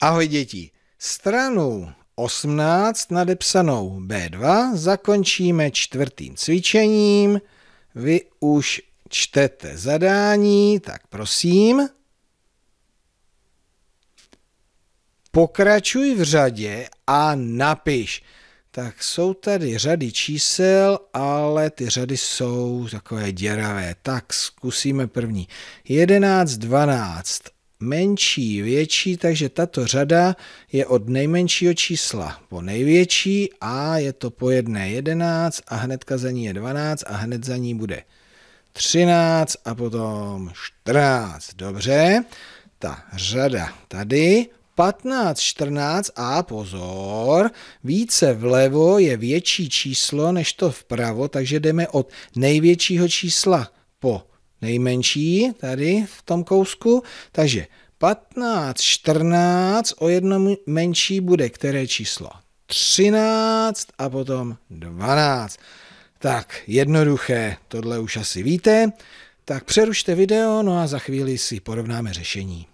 Ahoj děti, stranu 18 nadepsanou B2 zakončíme čtvrtým cvičením. Vy už čtete zadání, tak prosím. Pokračuj v řadě a napiš. Tak jsou tady řady čísel, ale ty řady jsou takové děravé. Tak zkusíme první. 11, 12, menší, větší, takže tato řada je od nejmenšího čísla po největší a je to po jedné 11 a hnedka za ní je 12 a hned za ní bude 13 a potom 14. Dobře, ta řada tady 15, 14 a pozor, více vlevo je větší číslo než to vpravo, takže jdeme od největšího čísla po nejmenší tady v tom kousku. Takže 15, 14, o jedno menší bude které číslo? 13 a potom 12. Tak, jednoduché, tohle už asi víte. Tak přerušte video, no a za chvíli si porovnáme řešení.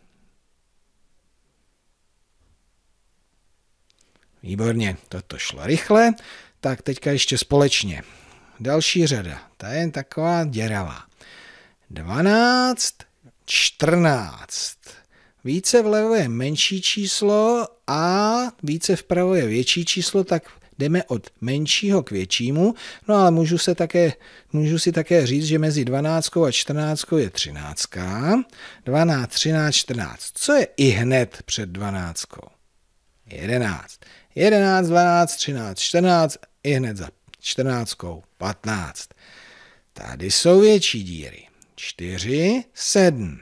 Výborně, toto šlo rychle. Tak teďka ještě společně. Další řada, ta je taková děravá. 12, 14. Více vlevo je menší číslo a více vpravo je větší číslo, tak jdeme od menšího k většímu. No ale můžu, se také, můžu si také říct, že mezi 12 a 14 je 13. 12, 13, 14. Co je i hned před 12? 11. 11, 12, 13, 14, i hned za 14, 15. Tady jsou větší díry. 4, 7.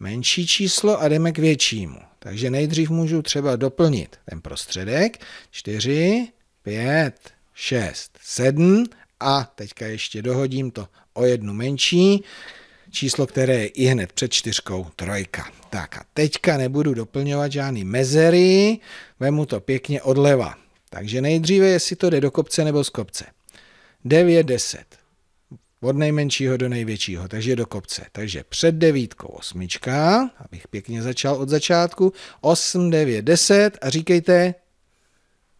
Menší číslo a jdeme k většímu. Takže nejdřív můžu třeba doplnit ten prostředek. 4, 5, 6, 7 a teďka ještě dohodím to o jednu menší, číslo, které je i hned před čtyřkou trojka. Tak a teďka nebudu doplňovat žádný mezery, vemu to pěkně odleva. Takže nejdříve, jestli to jde do kopce nebo z kopce. 9, 10. Od nejmenšího do největšího, takže do kopce. Takže před devítkou osmička, abych pěkně začal od začátku, 8, 9, 10 a říkejte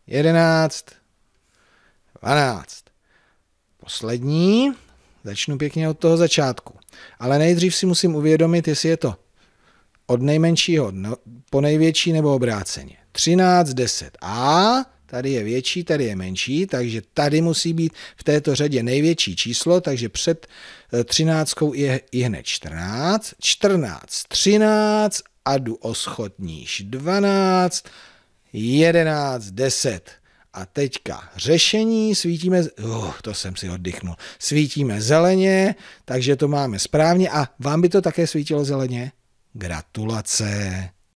11, 12. Poslední, začnu pěkně od toho začátku. Ale nejdřív si musím uvědomit, jestli je to od nejmenšího po největší nebo obráceně. 13, 10 a Tady je větší, tady je menší, takže tady musí být v této řadě největší číslo, takže před 13 eh, je, i hned 14, 14, 13 a jdu o schodníž níž 12, 11, 10. A teďka řešení, svítíme, uh, to jsem si oddychnul, svítíme zeleně, takže to máme správně a vám by to také svítilo zeleně? Gratulace!